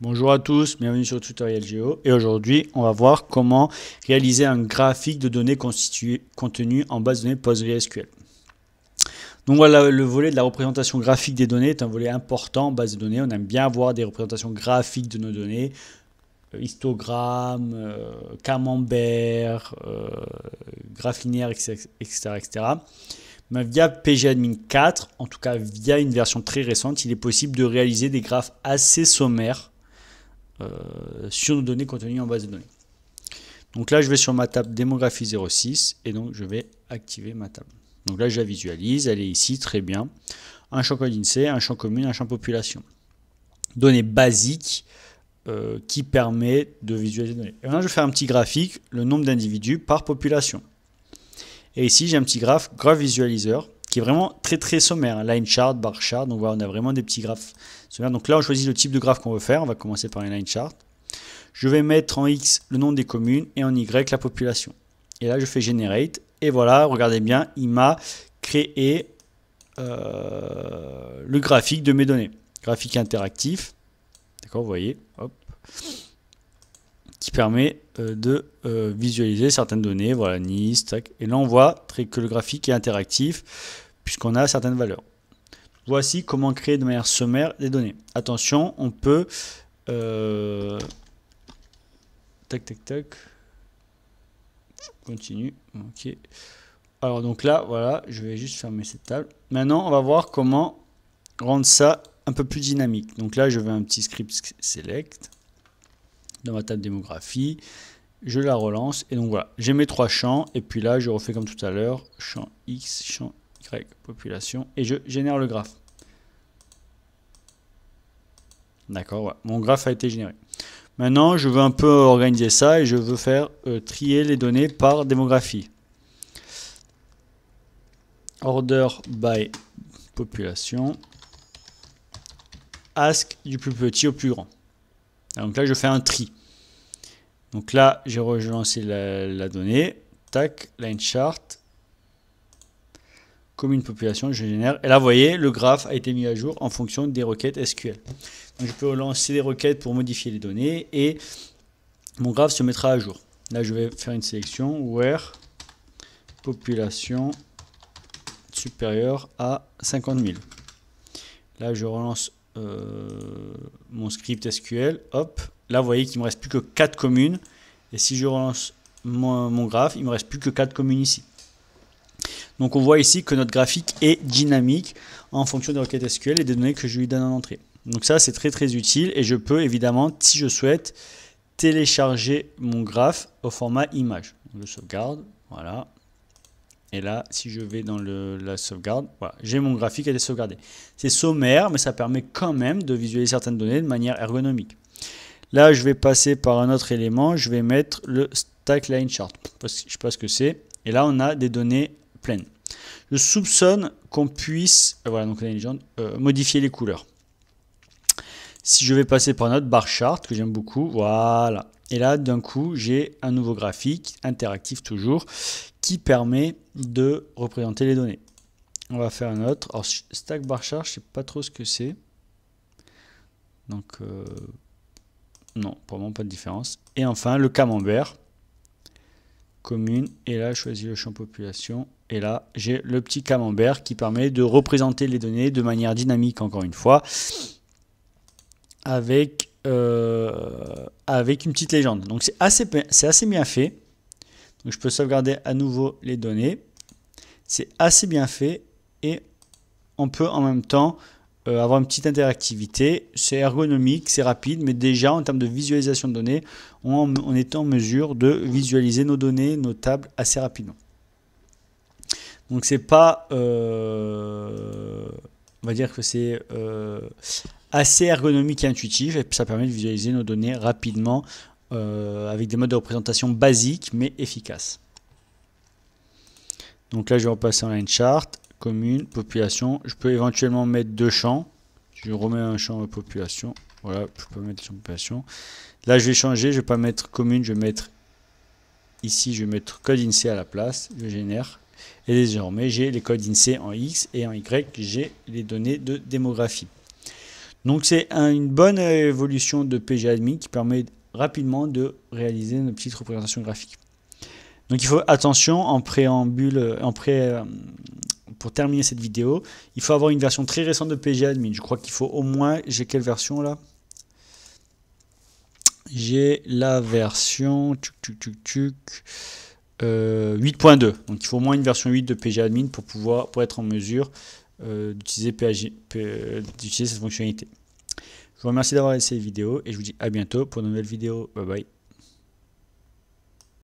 Bonjour à tous, bienvenue sur le Tutoriel Geo. et aujourd'hui on va voir comment réaliser un graphique de données constituées, contenues en base de données PostgreSQL. Donc voilà, le volet de la représentation graphique des données est un volet important en base de données. On aime bien avoir des représentations graphiques de nos données, euh, histogrammes, camemberts, euh, camembert, euh, linéaires, etc., etc., etc. Mais via PGAdmin 4, en tout cas via une version très récente, il est possible de réaliser des graphes assez sommaires euh, sur nos données contenues en base de données. Donc là, je vais sur ma table démographie 06 et donc je vais activer ma table. Donc là, je la visualise, elle est ici, très bien. Un champ code INSEE, un champ commune, un champ population. Données basiques euh, qui permet de visualiser les données. Et maintenant, je fais un petit graphique, le nombre d'individus par population. Et ici, j'ai un petit graphe, graph Visualizer vraiment très très sommaire. Line chart, bar chart, donc voilà, on a vraiment des petits graphes sommaires. Donc là, on choisit le type de graphe qu'on veut faire. On va commencer par une line chart. Je vais mettre en X le nom des communes et en Y la population. Et là, je fais generate. Et voilà, regardez bien, il m'a créé euh, le graphique de mes données. Graphique interactif. D'accord, vous voyez, Qui permet euh, de euh, visualiser certaines données. Voilà, Nice, Et là, on voit très, que le graphique est interactif puisqu'on a certaines valeurs. Voici comment créer de manière sommaire les données. Attention, on peut... Euh, tac, tac, tac. Continue. Ok. Alors donc là, voilà, je vais juste fermer cette table. Maintenant, on va voir comment rendre ça un peu plus dynamique. Donc là, je vais un petit script select dans ma table démographie. Je la relance et donc voilà, j'ai mes trois champs et puis là, je refais comme tout à l'heure, champ X, champ population. Et je génère le graphe. D'accord, mon graphe a été généré. Maintenant, je veux un peu organiser ça et je veux faire euh, trier les données par démographie. Order by population. Ask du plus petit au plus grand. Donc là, je fais un tri. Donc là, j'ai relancé la, la donnée. Tac, line chart comme une population génère. Et là, vous voyez, le graphe a été mis à jour en fonction des requêtes SQL. je peux relancer des requêtes pour modifier les données et mon graphe se mettra à jour. Là, je vais faire une sélection where population supérieure à 50 000. Là, je relance euh, mon script SQL. Hop, là, vous voyez qu'il ne me reste plus que 4 communes. Et si je relance mon, graphe, il me reste plus que 4 communes ici. Donc on voit ici que notre graphique est dynamique en fonction des requêtes SQL et des données que je lui donne en entrée. Donc ça c'est très très utile et je peux évidemment, si je souhaite, télécharger mon graphe au format image. Je le sauvegarde, voilà. Et là, si je vais dans le, la sauvegarde, voilà, j'ai mon graphique, elle est sauvegardée. C'est sommaire, mais ça permet quand même de visualiser certaines données de manière ergonomique. Là, je vais passer par un autre élément, je vais mettre le stack line chart. Je ne sais pas ce que c'est. Et là, on a des données je soupçonne qu'on puisse euh, voilà, donc euh, modifier les couleurs. Si je vais passer par notre bar chart, que j'aime beaucoup, voilà. Et là, d'un coup, j'ai un nouveau graphique, interactif toujours, qui permet de représenter les données. On va faire un autre. Alors, stack bar chart, je ne sais pas trop ce que c'est. Donc, euh, non, moi, pas de différence. Et enfin, le camembert commune, et là, je choisis le champ population, et là, j'ai le petit camembert qui permet de représenter les données de manière dynamique, encore une fois, avec, euh, avec une petite légende. Donc, c'est assez, assez bien fait. Donc, je peux sauvegarder à nouveau les données. C'est assez bien fait, et on peut en même temps euh, avoir une petite interactivité. C'est ergonomique, c'est rapide, mais déjà en termes de visualisation de données, on, est en mesure de visualiser nos données, nos tables assez rapidement. Donc c'est pas, euh, on va dire que c'est euh, assez ergonomique et intuitif, et ça permet de visualiser nos données rapidement avec des modes de représentation basiques mais efficaces. Donc là je vais repasser en line chart commune, population. Je peux éventuellement mettre deux champs. Je remets un champ population. Voilà, je peux mettre population. Là, je vais changer. Je vais pas mettre commune, je vais mettre ici, je vais mettre code INSEE à la place. Je génère. Et désormais, j'ai les codes INSEE en X et en Y, j'ai les données de démographie. Donc, c'est une bonne évolution de PGADMI qui permet rapidement de réaliser une petite représentation graphique. Donc il faut attention en préambule, en pré, euh, pour terminer cette vidéo, il faut avoir une version très récente de PGAdmin. Je crois qu'il faut au moins, j'ai quelle version là J'ai la version 8.2. Euh, Donc il faut au moins une version 8 de PGAdmin pour pouvoir pour être en mesure euh, euh, d'utiliser cette fonctionnalité. Je vous remercie d'avoir laissé cette vidéo et je vous dis à bientôt pour de nouvelles vidéos. Bye bye.